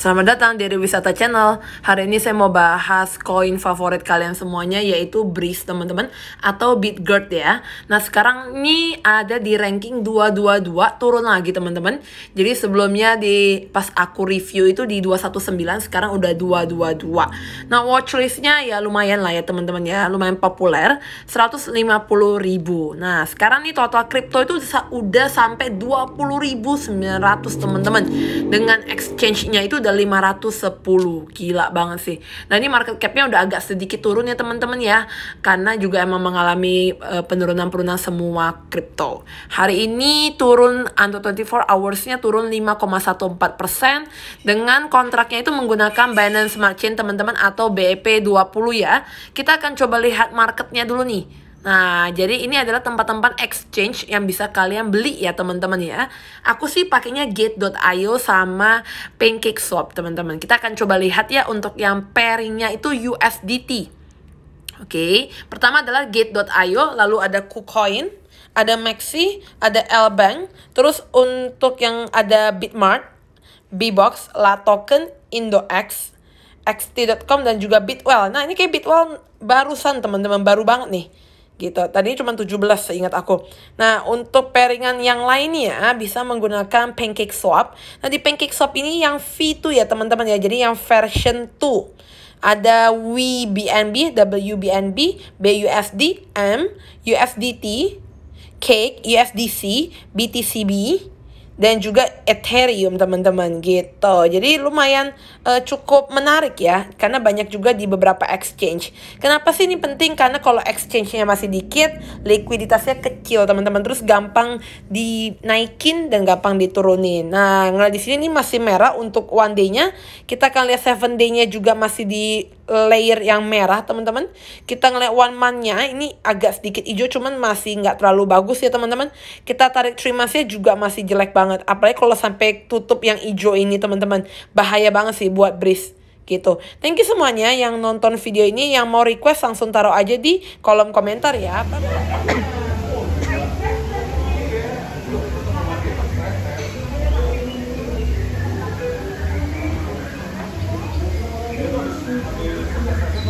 Selamat datang di Wisata Channel. Hari ini saya mau bahas koin favorit kalian semuanya yaitu Breeze teman-teman atau Bitgert ya. Nah sekarang ini ada di ranking 222 turun lagi teman-teman. Jadi sebelumnya di pas aku review itu di 219 sekarang udah 222. Nah watchlistnya ya lumayan lah ya teman-teman ya lumayan populer 150 ribu. Nah sekarang nih total crypto itu udah sampai 20.900 teman-teman dengan exchange-nya itu udah udah 510 gila banget sih nah ini market capnya udah agak sedikit turun ya teman-teman ya karena juga emang mengalami uh, eh, penurunan penurunan semua kripto hari ini turun Anto 24 hoursnya turun 5,14 persen dengan kontraknya itu menggunakan Binance Smart Chain teman-teman atau BEP 20 ya kita akan coba lihat marketnya dulu nih Nah, jadi ini adalah tempat-tempat exchange yang bisa kalian beli ya teman-teman ya. Aku sih pakainya gate.io sama pancake swap teman-teman. Kita akan coba lihat ya untuk yang pairingnya itu USDT. Oke, okay. pertama adalah gate.io, lalu ada KuCoin, ada Maxi, ada Lbank, terus untuk yang ada Bitmart, Bbox, La Token, IndoX, XT.com dan juga Bitwell. Nah, ini kayak Bitwell barusan teman-teman, baru banget nih gitu. Tadi cuma 17 seingat aku. Nah, untuk pairingan yang lainnya bisa menggunakan pancake swap. Nah, di pancake swap ini yang V2 ya teman-teman ya. Jadi yang version 2 ada WBNB, WBNB, BUSD, M, USDT, Cake, USDC, BTCB, dan juga Ethereum teman-teman gitu. Jadi lumayan uh, cukup menarik ya karena banyak juga di beberapa exchange. Kenapa sih ini penting? Karena kalau exchange-nya masih dikit, likuiditasnya kecil teman-teman. Terus gampang dinaikin dan gampang diturunin. Nah, ngelihat di sini ini masih merah untuk one day-nya. Kita akan lihat seven day-nya juga masih di layer yang merah teman-teman kita ngeliat one month-nya ini agak sedikit hijau cuman masih nggak terlalu bagus ya teman-teman kita tarik three months-nya juga masih jelek banget apalagi kalau sampai tutup yang hijau ini teman-teman bahaya banget sih buat breeze gitu. Thank you semuanya yang nonton video ini, yang mau request langsung taruh aja di kolom komentar ya.